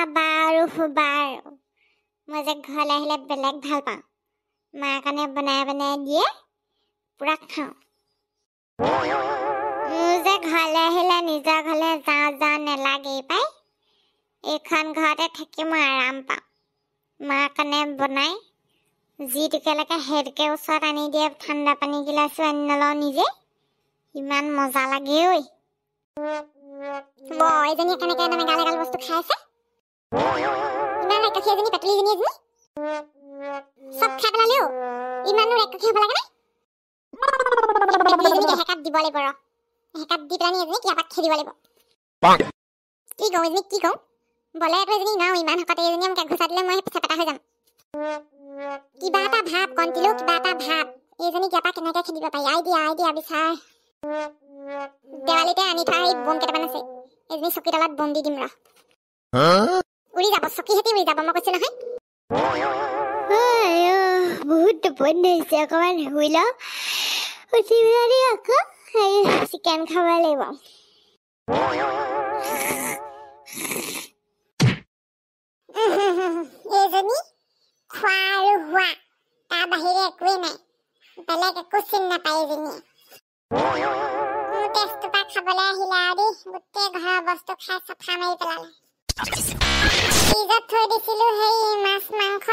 খাবা আৰু শুবা মই যে ঘৰলৈ আহিলে বেলেগ ভাল পাওঁ মাৰ কাৰণে বনাই বনাই দিয়ে পূৰা খাওঁ মোৰ যে ঘৰলৈ আহিলে নিজৰ ঘৰলৈ যাওঁ যাওঁ নেলাগে পাই এইখন ঘৰতে থাকি মই আৰাম পাওঁ মাৰ কাৰণে বনাই যিটোকে লাগে সেইটোকে ওচৰত আনি দিয়ে ঠাণ্ডা পানী গিলাচো আনি নলওঁ নিজে ইমান মজা লাগে ঐ বৰ এজনীয়ে কেনেকৈ গালে গাল বস্তু খাইছে ইমান একাশি এজনী পাতলিজনী এজনী চব খাই পেলালেও ইমানো একাশী হ'ব লাগে এহেকাপ দিব লাগিব ৰ এহেকাপ দি পেলাই এজনী কিয় পাক খেদিব লাগিব কি কওঁ এজনীক কি কওঁ বলে আকৌ এজনী নাও ইমান শকতে এজনী আমি ঘুচা দিলে মই চেপেটা হৈ যাম কিবা এটা ভাৱ কণ্টিলেও কিবা এটা ভাৱ এইজনী কিয়া পা কেনেকৈ খেদিব পাৰি আই দিয়া আই দিয়া বিচাৰ দেৱালীতে আনি থোৱা এই বোম কেইটামান আছে এজনী চকীডালত বম দি দিম ৰ উৰি যাব চকীহেঁতি উৰি যাব মই কৈছো নহয় বহুত টোপনি ধৰিছে অকমান শুই ল উঠি পেলাই আকৌ চিকেন খাব লাগিব এইজনী খোৱা আৰু হোৱা তাৰ বাহিৰে একোৱেই নাই বেলেগ একো চিন নাপায় এইজনীয়ে তেজটোপা খাবলৈ আহিলে আৰু দেই গোটেই ঘৰৰ বস্তু খাই চফা মাৰি পেলালে পিজাত থৈ দিছিলো সেই মাছ মাংস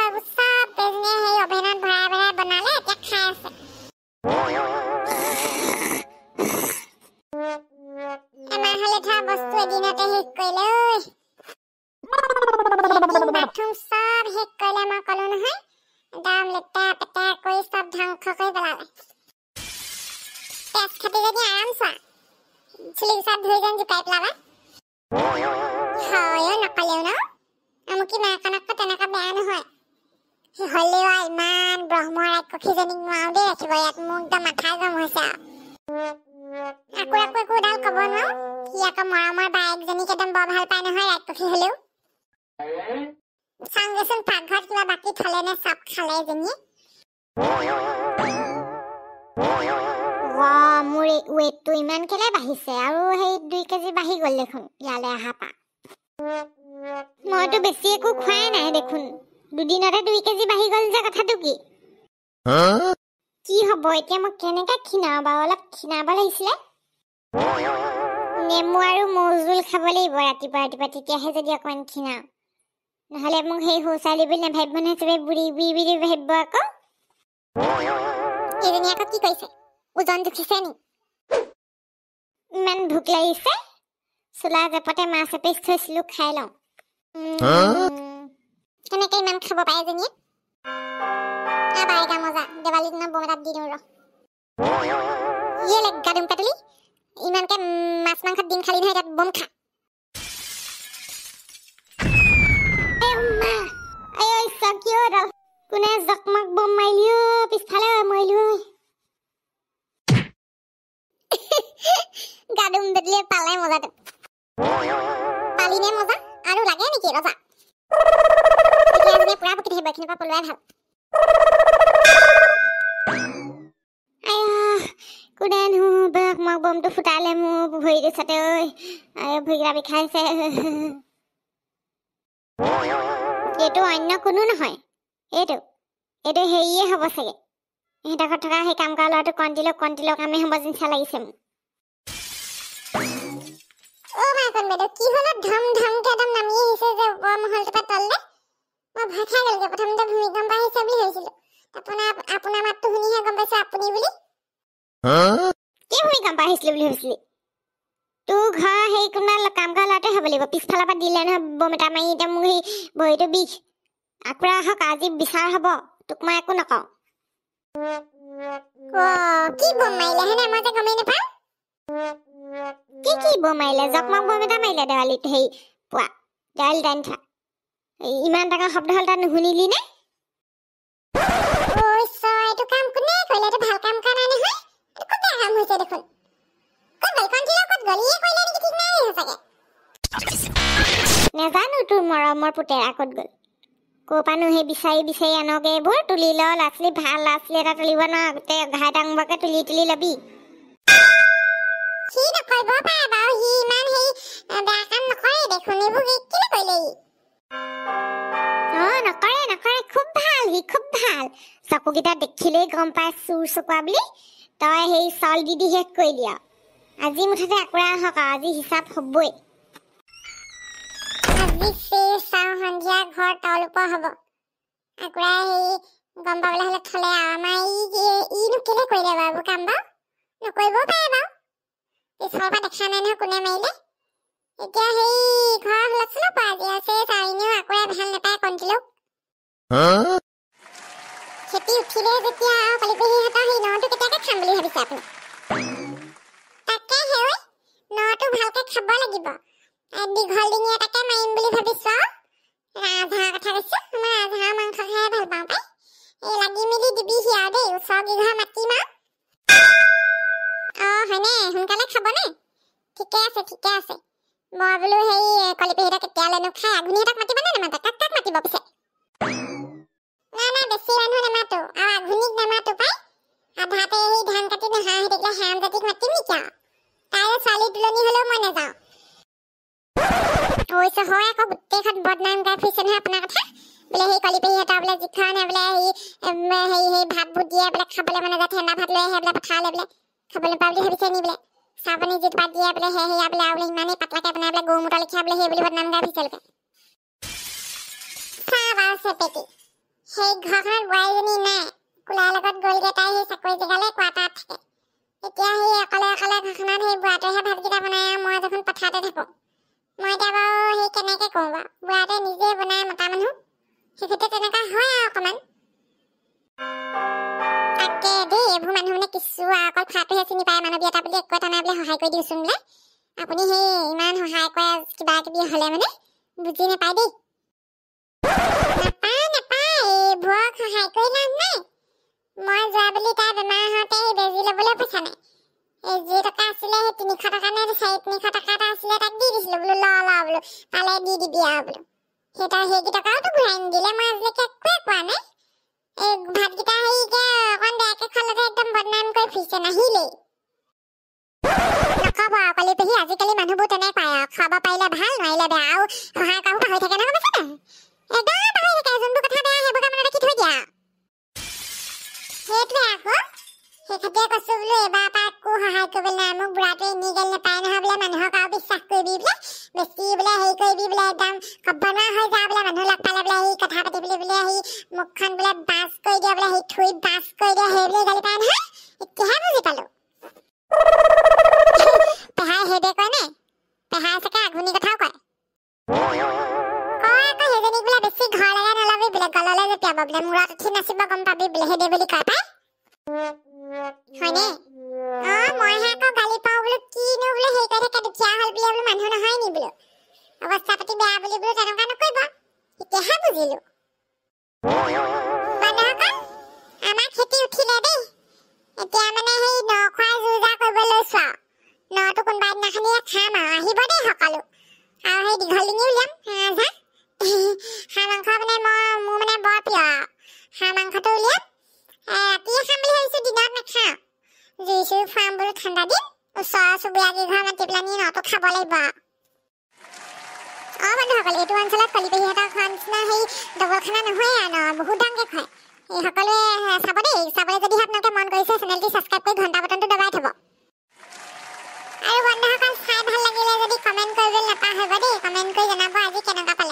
চব বেজনীয়ে সেই অভেনত ভৰাই ভৰাই বনালে এতিয়া খাই আছে এমাহলৈ থোৱা বস্তু এদিনতে শেষ কৰিলে বাথৰুম চব শেষ কৰিলে মই ক'লো নহয় একদম লেতেৰা পেতেৰা কৰি চব ধ্বংস কৰি পেলালে পেট খাটি যদি আৰাম চোৱা চুলি চাপ ধুই যেন জোকাই পেলাবা হয় নকলেও ন আমুক কি মাকনাকো তেনেকা বেয়া নহয় হলেও ইমান ব্ৰহ্ম ৰাক্ষসীজনীক নোৱাওঁ দেই ৰাখিব ইয়াত মোক একদম মাথা জম হৈছে আকৌ আকৌ একো এডাল ক'ব নোৱাৰো সি আকৌ মৰমৰ বায়েকজনীক একদম বৰ ভাল পায় নহয় ৰাক্ষসী হলেও চাওঁগৈচোন পাকঘৰত কিবা বাকী খালে নে চব খালে এজনী মোৰ ৱেটটো ইমানকেলে বাঢ়িছে আৰু সেই দুই কেজি বাঢ়ি গ'ল দেখোন ইয়ালৈ অহা পা মইতো বেছি একো খোৱাই নাই দেখোন দুদিনতে দুই কেজি বাঢ়ি গল যে কথাটো কি কি হব এতিয়া মই কেনেকে খীনাও বাৰু অলপ খীনাব লাগিছিলে নেমু আৰু মৌ জোল খাব লাগিব ৰাতিপুৱা ৰাতিপুৱা তেতিয়াহে যদি অকণমান খীনাও নহ'লে মোক সেই সৌ চাউলীবোৰ নাভাবিব নহয় চবেই বুঢ়ী বুঢ়ী বুঢ়ী ভাবিব আকৌ কেইজনী আকৌ কি কৰিছে ওজন জুখিছে নি ইমান ভোক লাগিছে চোলা জপতে মাছ এপিচ থৈছিলো খাই লওঁ কেনেকে ইমান খাব পাৰে জনীয়ে কোনে জকমক বম মাৰিলি পিছফালে মাৰিলো গাদুম বেদলিয়ে পালে মজাটো পালিনে মজা আৰু লাগে নেকি ৰজা এইটো অন্য কোনো নহয় এইটো এইটো হেৰিয়ে হব চাগে ইহঁতৰ ঘৰত থকা সেই কাম কৰা ল'ৰাটো কণ্টিলক কণ্টিলক আমি হব যেন চাই লাগিছে মোৰ আছে বাইদেউ কি হলো ধম ধমকে একদম নামি আহিছে যে ওপৰ মহলটো পৰা তললে মই ভয় খাই গ'লগে প্ৰথমতে ভূমিকম্প আহিছে বুলি ভাবিছিলো আপোনাৰ আপোনাৰ মাতটো শুনিহে গম পাইছো আপুনি বুলি কি ভূমিকম্প আহিছিলো বুলি ভাবিছিলি তোৰ ঘৰ হেৰি কোনোবা কাম কৰা ল'ৰাটোৱে হ'ব লাগিব পিছফালৰ পৰা দিলে নহয় বম এটা মাৰি এতিয়া মোৰ সেই ভৰিটো বিষ আকৌ আহক আজি বিচাৰ হ'ব তোক মই একো নকওঁ কি বম মাৰিলে হেনে মই যে গমেই নাপাওঁ কি কি বমাইলে জকমক বমিতা মাৰিলে দেৱালীত হেৰি পোৱা গাৰ্ল ডাইন খা ইমান ডাঙৰ শব্দ হ'ল তাত নুশুনিলি নে নেজানো তোৰ মৰমৰ পুতেৰা ক'ত গ'ল ক'ৰ পানো সেই বিচাৰি বিচাৰি আনকে এইবোৰ তুলি ল ল'ৰা ছোৱালী ভাল ল'ৰা ছোৱালী এটা তুলিব নোৱাৰ গোটেই ঘাই ডাঙৰকে তুলি তুলি ল'বি পাৰিব পাৰ বাৰু সি ইমান সেই বেয়া কাম নকৰে দেখোনিবোৰ কেলে কৰিলে ই নকৰে নকৰে খুব ভাল সি খুব ভাল চকুকেইটা দেখিলেই গম পাই চুৰ চকুৱা বুলি তই সেই চল দি দি শেষ কৰি দিয় আজি মুঠতে আকুৰা আহক আৰু আজি হিচাপ হ'বই আজি সেই চাওঁ সন্ধিয়া ঘৰ তল ওপৰ হ'ব আকুৰা সেই গম পাবলৈ হ'লে থলে আৰু আমাৰ ইনো কেলে কৰিলে বাৰু এইবোৰ কাম বাৰু নকৰিবও পাৰে বাৰু কেচৰপা দেখা নাই নহয় কোনে মাৰিলে এতিয়া হেৰি ঘৰ হলকচোন পা আজি আছে চাৰিনীও আকৌ ভাল নাপায় কণ্টিলোক খেতি উঠিলে যেতিয়া আৰু পালিতে সিহঁতৰ সেই নটো কেতিয়াকে খাম বুলি ভাবিছে আপুনি তাকে হেৰি নটো ভালকে খাব লাগিব দীঘল দিনি এটাকে মাৰিম বুলি ভাবিছো ৰাজহাঁহৰ কথা কৈছো মই ৰাজহাঁহৰ মাংসহে ভাল পাওঁ পাই এই লাগি মেলি দিবিহি আৰু দেই ওচৰ গৃহ মাতিম আৰু অঁ হয়নে সোনকালে খাব ন ঠিকে আছে মই বোলো হেৰি কলিপিহঁতক এতিয়ালৈ নোখাই আঘুণীহঁতক মাতিব নে নামাতো কাক কাক মাতিব পিছে নাই নাই বেছি মানুহ নামাতো আৰু আঘুণীক নামাতো পাই আধাতে সেই ধান কাটি নহা হৈ থাকিলে হাম জাতিক মাতিম নেকি আৰু তাইৰে ছোৱালী তুলনী হ'লেও মই নাযাওঁ কৈছে হয় আকৌ গোটেইখন বদনাম গাই ফুৰিছে নহয় আপোনাৰ কথা বোলে সেই কলিপেহীহঁতৰ বোলে জিখা নাই বোলে হেৰি হেৰি হেৰি ভাতবোৰ দিয়ে বোলে খাবলৈ মানে যায় ঠেণ্ডা ভাত লৈ আহে বোলে পথাৰলৈ বোলে খাবলৈ নাপাওঁ বুলি ভাবিছে নি বোলে চাবনি যি পাত দিয়া বোলে সেই সেয়া বোলে আৰু বোলে ইমানেই পাতলাকৈ বনাই বোলে গৰুমূতৰ লিখা বোলে সেই বুলি বদনাম গাই পিছলৈকে সেই ঘৰখনত বোৱাৰীজনী নাই কোলাৰ লগত গ'লগৈ তাই সেই চাকৰি জেগালৈ কোৱাটাত থাকে এতিয়া সেই অকলে অকলে ঘৰখনত সেই বুঢ়াটোহে ভাতকেইটা বনাই আৰু মই দেখোন পথাৰতে থাকোঁ মই এতিয়া বাৰু সেই কেনেকৈ কৰোঁ বাৰু বুঢ়াটোৱে নিজে বনাই মতা মানুহ চিনি পায় মানুহ দিয়ে বুলি একো এটা নাই বোলে সহায় কৰি দিওঁচোন বোলে আপুনি সেই ইমান সহায় কৰে কিবা কিবি হ'লে মানে বুজি নাপায় দেই নাপায় নাপায় এইবোৰক সহায় কৰি লাভ নাই মই যোৱা বুলি তাই বেমাৰ হওঁতে সেই বেজী ল'বলৈ পইচা নাই এই যি টকা আছিলে সেই তিনিশ টকা নে চাৰি তিনিশ টকা এটা আছিলে তাক দি দিছিলোঁ বোলো ল ল বোলো পালে দি দিবি আৰু বোলো সেইটো সেইকেইটকাওতো ঘূৰাই নিদিলে মই আজিলৈকে একোৱে কোৱা নাই এই ভাতকেইটা হেৰি এতিয়া অকণ দেৰকে খালতে একদম বদনাম কৰি ফুৰিছে নাহিলেই খাব আৰু কালি পেহি আজিকালি মানুহবোৰ তেনে পায় আৰু খাব পাৰিলে ভাল নোৱাৰিলে বেয়া আৰু হাঁহ কাহো পাহৰি থাকে নহয় বেছি একদম পাহৰি থাকে যোনবোৰ কথা বেয়া সেইবোৰ কামত ৰাখি থৈ দিয়া সেইটোৱে আকৌ সেইখাতে কৈছো বোলো এবাৰ পৰা আকৌ সহায় কৰিবলৈ নাই মোক বুঢ়াটোৱে নি গেল নাপায় নহয় বোলে মানুহক আৰু বিশ্বাস কৰিবি বোলে বেছি বোলে হেৰি কৰিবি বোলে একদম ক'ব নোৱাৰা হৈ যা বোলে মানুহ লগ পালে বোলে সি কথা পাতি বুলি বোলে সি মুখখন বোলে বাছ কৰি দিয়া বোলে সি থুৰিত বাছ কৰি দিয়া সেই বুলি গালি পায় নহয় এতিয়াহে বুজি পালোঁ প্ৰব্লেম মূৰত উঠি নাচিব গম পাবি বুলিহে দে বুলি কয় পাই হয়নে অ মইহে আকৌ গালি পাওঁ বোলো কিনো বোলো হেৰি কৰি থাকে দুখীয়া হ'ল বুলি বোলো মানুহ নহয় নি বোলো অৱস্থা পাতি বেয়া বুলি বোলো তেনেকুৱা নকৰিব তেতিয়াহে বুজিলো আমাৰ খেতি উঠিলে দেই এতিয়া মানে সেই ন খোৱাই যো জা কৰিব লৈছো আৰু নটো কোনোবা এদিনাখনিয়ে খাম আৰু আহিব দেই সকলো আৰু সেই দীঘল ঠাণ্ডা দিন ওচৰ চুবুৰীয়া কেইঘৰ মাতি পেলাই নিহঁতক খাব লাগিব আৰু অঁ বন্ধুসকল এইটো অঞ্চলত কলিতে সিহঁতক খোৱা নিচিনা সেই ডবলখানা নহয়েই আৰু ন বহুত ডাঙকে খায় এই সকলোৱে চাব দেই চাবলৈ যদি আপোনালোকে মন কৰিছে চেনেলটো ছাবস্ক্ৰাইব কৰি ঘণ্টা বটনটো দবাই থ'ব আৰু বন্ধুসকল চাই ভাল লাগিলে যদি কমেণ্ট কৰিবলৈ নাপাহৰিব দেই কমেণ্ট কৰি জনাব আজি কেনেকুৱা